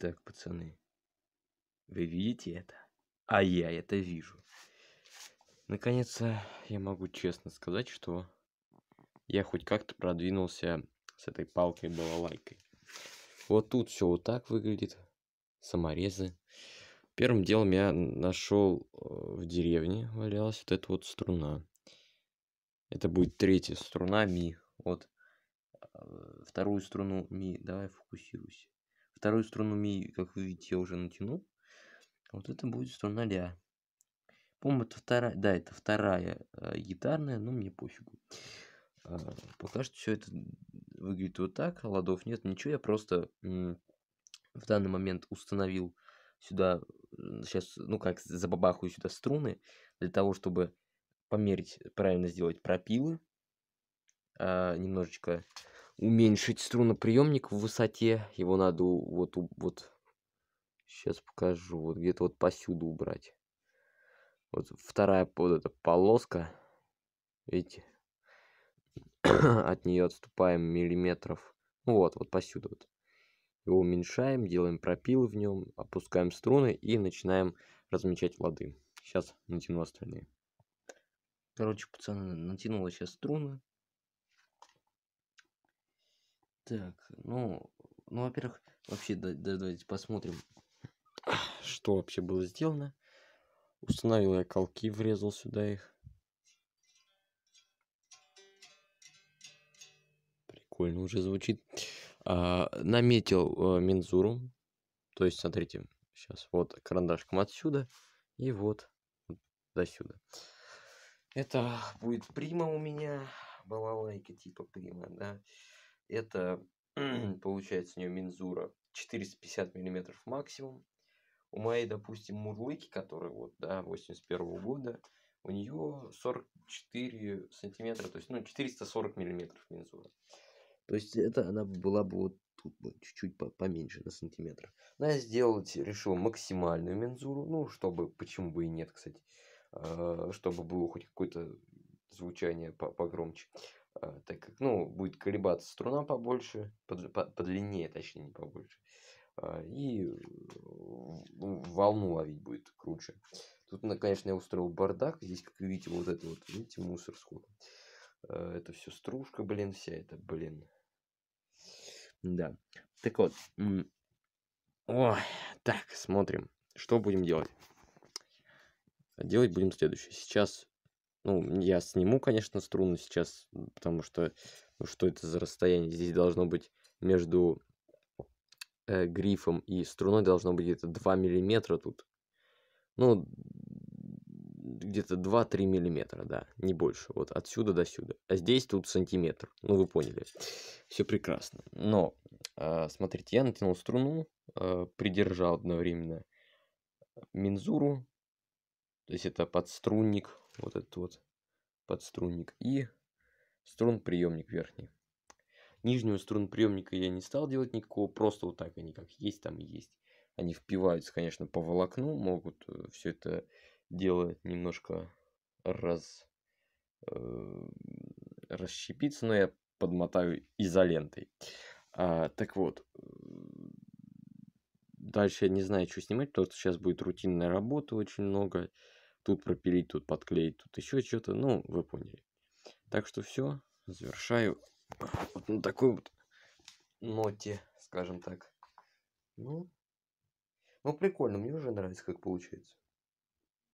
Итак, пацаны, вы видите это? А я это вижу. Наконец-то я могу честно сказать, что я хоть как-то продвинулся с этой палкой балалайкой. Вот тут все вот так выглядит. Саморезы. Первым делом я нашел э, в деревне валялась вот эта вот струна. Это будет третья струна ми. Вот э, вторую струну ми. Давай фокусируйся. Вторую струну ми, как вы видите, я уже натянул. Вот это будет струна ля. По-моему, это вторая, да, это вторая э, гитарная, но мне пофигу. Э, пока что все это выглядит вот так, ладов нет, ничего, я просто в данный момент установил сюда, сейчас, э, ну как, забабахаю сюда струны, для того, чтобы померить, правильно сделать пропилы, э, немножечко уменьшить струноприемник в высоте. Его надо вот, вот сейчас покажу, вот где-то вот посюду убрать. Вот вторая вот эта полоска, видите, от нее отступаем миллиметров. Вот, вот посюду вот. Его уменьшаем, делаем пропилы в нем, опускаем струны и начинаем размечать лады. Сейчас натяну остальные. Короче, пацаны, натянула сейчас струны. Так, ну, ну, во-первых, вообще, да, да, давайте посмотрим, что вообще было сделано. Установил я колки, врезал сюда их. Прикольно уже звучит. А, наметил а, мензуру. То есть, смотрите, сейчас вот карандашком отсюда и вот до сюда. Это будет прима у меня. Балалайка типа прима, да. Это получается у нее мензура 450 миллиметров максимум. У моей, допустим, мурлыки, которая вот, да, 81 года, у нее 44 сантиметра, то есть, ну, 440 миллиметров мензура. То есть, это она была бы вот тут бы чуть-чуть поменьше на сантиметр. но ну, я сделать решил максимальную мензуру, ну, чтобы, почему бы и нет, кстати, а, чтобы было хоть какое-то звучание погромче. Э, так как, ну, будет колебаться струна побольше, под, по, подлиннее, точнее, не побольше, а, и волну ловить будет круче. Тут, конечно, я устроил бардак, здесь, как вы видите, вот это вот, видите, мусор сколько. Э, это все стружка, блин, вся это, блин. Да. Так вот. Ой, так, смотрим. Что будем делать? Делать будем следующее. Сейчас ну, я сниму, конечно, струну сейчас, потому что... Ну, что это за расстояние? Здесь должно быть между э, грифом и струной должно быть где-то 2 миллиметра тут. Ну, где-то 2-3 миллиметра, да, не больше. Вот отсюда до сюда. А здесь тут сантиметр. Ну, вы поняли. Все прекрасно. Но, э, смотрите, я натянул струну, э, придержал одновременно э, мензуру, то есть это подструнник, вот этот вот подструнник и струн-приемник верхний. Нижнего струн-приемника я не стал делать никакого, просто вот так они как есть, там есть. Они впиваются, конечно, по волокну, могут э, все это дело немножко раз, э, расщепиться, но я подмотаю изолентой. А, так вот, э, дальше я не знаю, что снимать, потому что сейчас будет рутинная работа очень много тут пропилить, тут подклеить, тут еще что-то. Ну, вы поняли. Так что все, завершаю вот на такой вот ноте, скажем так. Ну, ну прикольно, мне уже нравится, как получается.